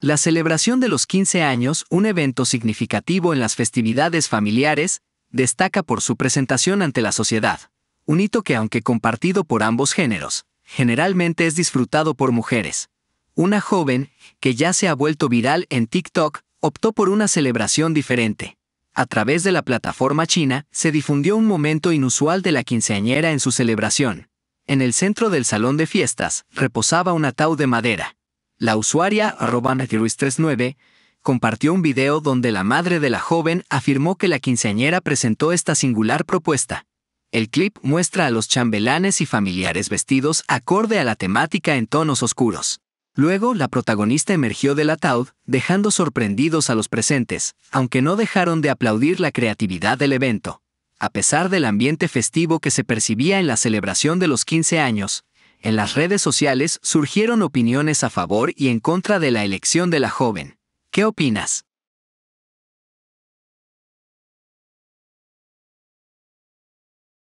La celebración de los 15 años, un evento significativo en las festividades familiares, destaca por su presentación ante la sociedad, un hito que aunque compartido por ambos géneros, generalmente es disfrutado por mujeres. Una joven, que ya se ha vuelto viral en TikTok, optó por una celebración diferente. A través de la plataforma china, se difundió un momento inusual de la quinceañera en su celebración. En el centro del salón de fiestas, reposaba un ataúd de madera la usuaria arroba 39 compartió un video donde la madre de la joven afirmó que la quinceañera presentó esta singular propuesta. El clip muestra a los chambelanes y familiares vestidos acorde a la temática en tonos oscuros. Luego, la protagonista emergió del ataúd, dejando sorprendidos a los presentes, aunque no dejaron de aplaudir la creatividad del evento. A pesar del ambiente festivo que se percibía en la celebración de los 15 años, en las redes sociales surgieron opiniones a favor y en contra de la elección de la joven. ¿Qué opinas?